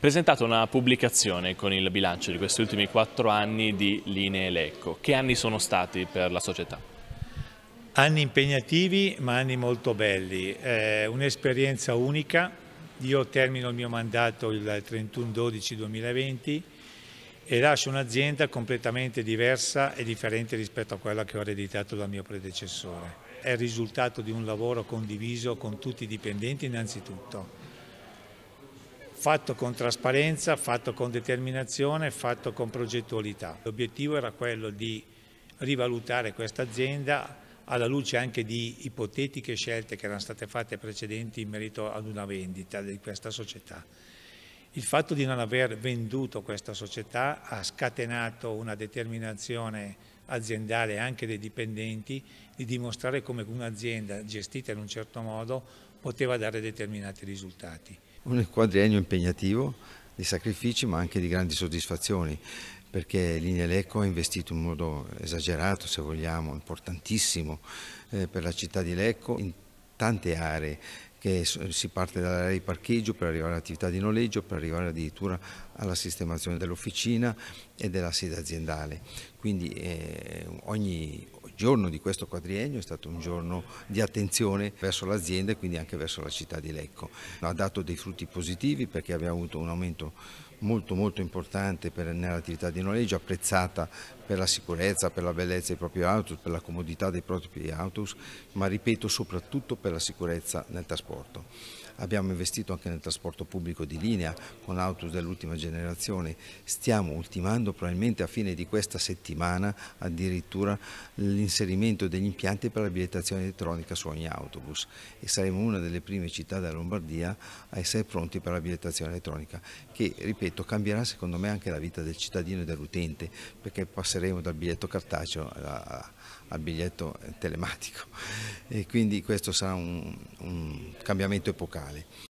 presentato una pubblicazione con il bilancio di questi ultimi quattro anni di Linee Lecco. Che anni sono stati per la società? Anni impegnativi ma anni molto belli, eh, un'esperienza unica. Io termino il mio mandato il 31-12-2020 e lascio un'azienda completamente diversa e differente rispetto a quella che ho ereditato dal mio predecessore. È il risultato di un lavoro condiviso con tutti i dipendenti innanzitutto fatto con trasparenza, fatto con determinazione, fatto con progettualità. L'obiettivo era quello di rivalutare questa azienda alla luce anche di ipotetiche scelte che erano state fatte precedenti in merito ad una vendita di questa società. Il fatto di non aver venduto questa società ha scatenato una determinazione aziendale anche dei dipendenti di dimostrare come un'azienda gestita in un certo modo poteva dare determinati risultati. Un quadriennio impegnativo di sacrifici ma anche di grandi soddisfazioni perché l'Inelecco ha investito in modo esagerato se vogliamo, importantissimo eh, per la città di Lecco tante aree che si parte dall'area di parcheggio per arrivare all'attività di noleggio, per arrivare addirittura alla sistemazione dell'officina e della sede aziendale. Quindi eh, ogni giorno di questo quadriennio è stato un giorno di attenzione verso l'azienda e quindi anche verso la città di Lecco. Ha dato dei frutti positivi perché abbiamo avuto un aumento molto molto importante nell'attività di noleggio, apprezzata per la sicurezza, per la bellezza dei propri autobus, per la comodità dei propri autobus, ma ripeto soprattutto per la sicurezza nel trasporto. Abbiamo investito anche nel trasporto pubblico di linea con autobus dell'ultima generazione, stiamo ultimando probabilmente a fine di questa settimana addirittura l'inserimento degli impianti per l'abilitazione elettronica su ogni autobus e saremo una delle prime città della Lombardia a essere pronti per l'abilitazione elettronica che, ripeto, detto, cambierà secondo me anche la vita del cittadino e dell'utente, perché passeremo dal biglietto cartaceo a, a, al biglietto eh, telematico e quindi questo sarà un, un cambiamento epocale.